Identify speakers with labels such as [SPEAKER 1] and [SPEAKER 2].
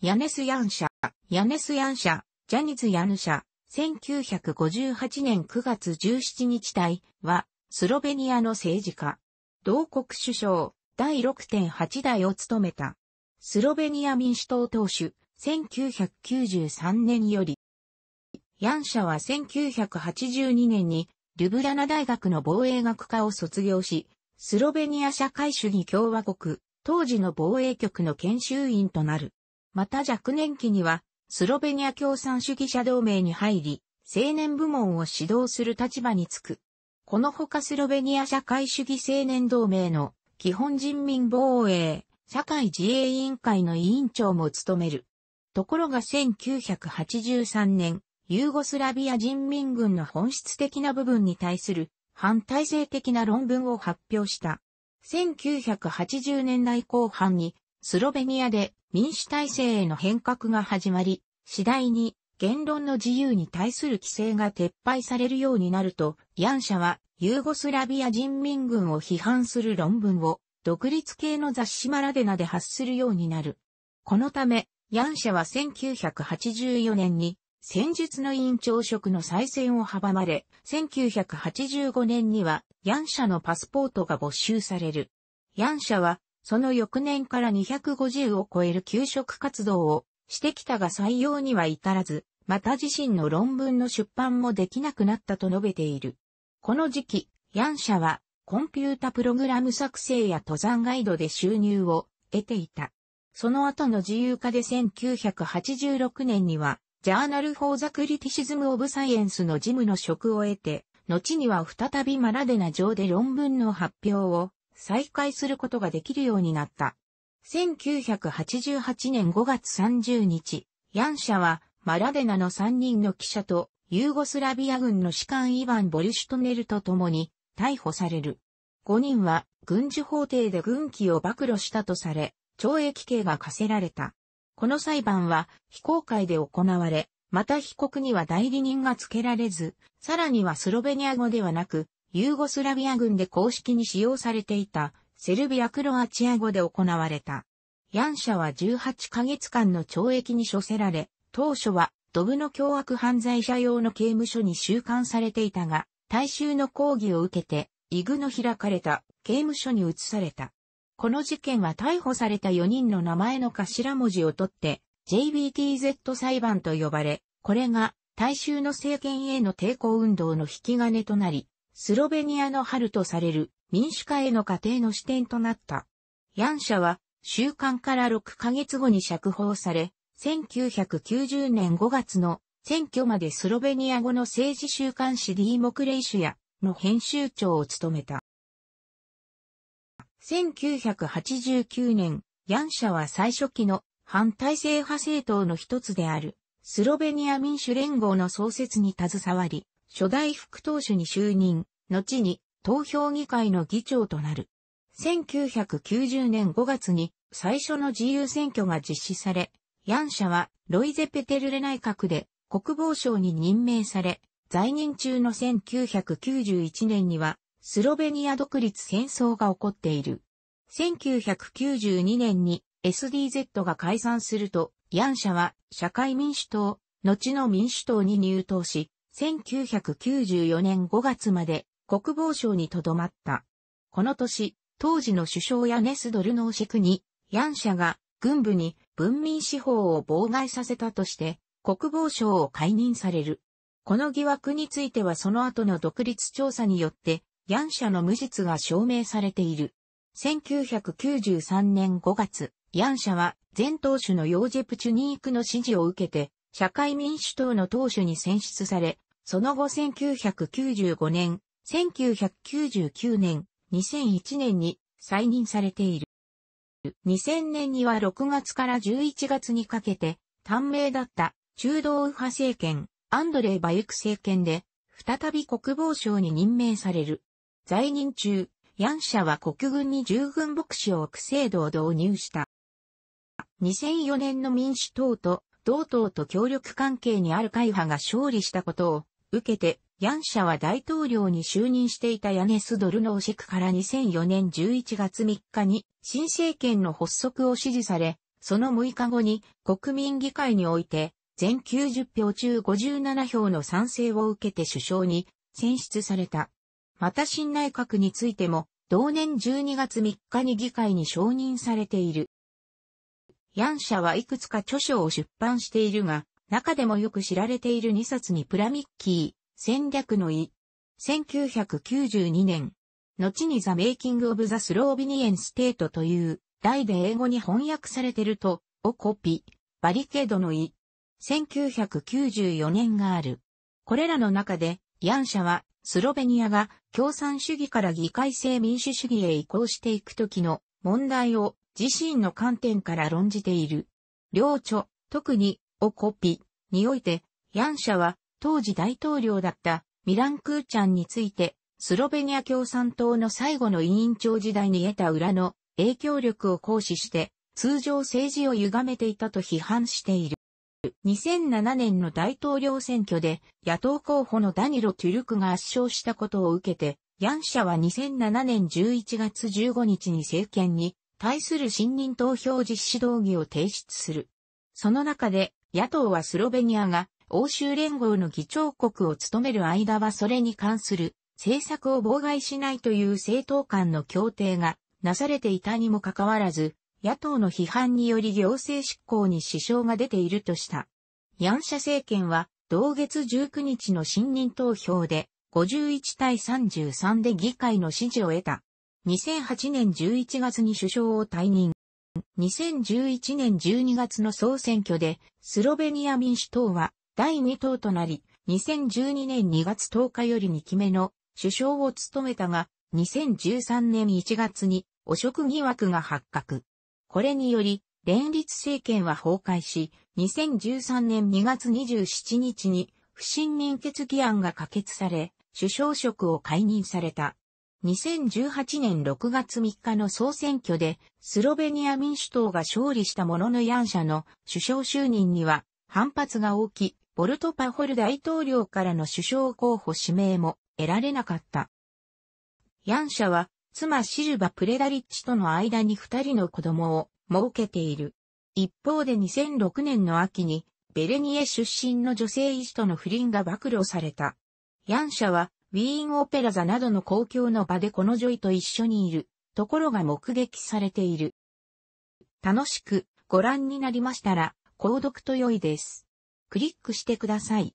[SPEAKER 1] ヤネス・ヤン社、ヤネス・ヤン社、ジャニズ・ヤヌ社、1958年9月17日隊は、スロベニアの政治家、同国首相、第6.8代を務めた。スロベニア民主党党首、1993年より。ヤン社は1982年に、ルブラナ大学の防衛学科を卒業し、スロベニア社会主義共和国、当時の防衛局の研修員となる。また若年期には、スロベニア共産主義者同盟に入り、青年部門を指導する立場につく。このほかスロベニア社会主義青年同盟の基本人民防衛社会自衛委員会の委員長も務める。ところが1983年、ユーゴスラビア人民軍の本質的な部分に対する反体制的な論文を発表した。1980年代後半にスロベニアで民主体制への変革が始まり、次第に言論の自由に対する規制が撤廃されるようになると、ヤンシャはユーゴスラビア人民軍を批判する論文を独立系の雑誌マラデナで発するようになる。このため、ヤンシャは1984年に戦術の委員長職の再選を阻まれ、1985年にはヤンシャのパスポートが没収される。ヤンシャはその翌年から250を超える給食活動をしてきたが採用には至らず、また自身の論文の出版もできなくなったと述べている。この時期、ヤン社はコンピュータプログラム作成や登山ガイドで収入を得ていた。その後の自由化で1986年には、ジャーナル・フォー・ザ・クリティシズム・オブ・サイエンスの事務の職を得て、後には再びマラデナ上で論文の発表を再開することができるようになった。1988年5月30日、ヤンシャはマラデナの3人の記者とユーゴスラビア軍の士官イヴァン・ボリシュトネルと共に逮捕される。5人は軍事法廷で軍旗を暴露したとされ、懲役刑が課せられた。この裁判は非公開で行われ、また被告には代理人が付けられず、さらにはスロベニア語ではなく、ユーゴスラビア軍で公式に使用されていたセルビア・クロアチア語で行われた。ヤンシャは18ヶ月間の懲役に処せられ、当初はドブの凶悪犯罪者用の刑務所に収監されていたが、大衆の抗議を受けて、イグの開かれた刑務所に移された。この事件は逮捕された4人の名前の頭文字を取って JBTZ 裁判と呼ばれ、これが大衆の政権への抵抗運動の引き金となり、スロベニアの春とされる民主化への過程の視点となった。ヤンシャは収監から6ヶ月後に釈放され、1990年5月の選挙までスロベニア語の政治週刊誌ディーモクレイシュヤの編集長を務めた。1989年、ヤンシャは最初期の反体制派政党の一つであるスロベニア民主連合の創設に携わり、初代副党首に就任、後に投票議会の議長となる。1990年5月に最初の自由選挙が実施され、ヤン社はロイゼ・ペテルレ内閣で国防省に任命され、在任中の1991年にはスロベニア独立戦争が起こっている。1992年に SDZ が解散すると、ヤン社は社会民主党、後の民主党に入党し、1994年5月まで国防省にとどまった。この年、当時の首相やネスドルノーシェクに、ヤンシャが軍部に文民司法を妨害させたとして、国防省を解任される。この疑惑についてはその後の独立調査によって、ヤンシャの無実が証明されている。1993年5月、ヤンシャは前党首のヨージェプチュニークの指示を受けて、社会民主党の党首に選出され、その後1995年、1999年、2001年に再任されている。2000年には6月から11月にかけて、短命だった中道右派政権、アンドレイ・バユク政権で、再び国防省に任命される。在任中、ヤンシャは国軍に従軍牧師を置く制度を導入した。2004年の民主党と同党と協力関係にある会派が勝利したことを受けて、ヤンシャは大統領に就任していたヤネス・ドルノーシェクから2004年11月3日に新政権の発足を支持され、その6日後に国民議会において全90票中57票の賛成を受けて首相に選出された。また新内閣についても同年12月3日に議会に承認されている。ヤン社はいくつか著書を出版しているが、中でもよく知られている2冊にプラミッキー、戦略の意。1992年、後にザ・メイキング・オブ・ザ・スロービニエン・ステートという、題で英語に翻訳されてると、をコピ、バリケードの意。1994年がある。これらの中で、ヤン社は、スロベニアが共産主義から議会制民主主義へ移行していくときの問題を自身の観点から論じている。領著、特に、オコピ、において、ヤンシャは、当時大統領だったミラン・クーチャンについて、スロベニア共産党の最後の委員長時代に得た裏の影響力を行使して、通常政治を歪めていたと批判している。2007年の大統領選挙で野党候補のダニロ・トゥルクが圧勝したことを受けて、ヤンシャは2007年11月15日に政権に対する信任投票実施動議を提出する。その中で、野党はスロベニアが欧州連合の議長国を務める間はそれに関する政策を妨害しないという政党間の協定がなされていたにもかかわらず、野党の批判により行政執行に支障が出ているとした。ヤンシャ政権は同月19日の信任投票で51対33で議会の支持を得た。2008年11月に首相を退任。2011年12月の総選挙で、スロベニア民主党は第2党となり、2012年2月10日より2期目の首相を務めたが、2013年1月に汚職疑惑が発覚。これにより、連立政権は崩壊し、2013年2月27日に不信任決議案が可決され、首相職を解任された。2018年6月3日の総選挙で、スロベニア民主党が勝利したもののヤンシャの首相就任には反発が大き、い。ボルトパホル大統領からの首相候補指名も得られなかった。ヤンシャは、妻シルバ・プレダリッチとの間に二人の子供を設けている。一方で2006年の秋に、ベレニエ出身の女性医師との不倫が暴露された。ヤンシャは、ウィーンオペラ座などの公共の場でこのジョイと一緒にいるところが目撃されている。楽しくご覧になりましたら、購読と良いです。クリックしてください。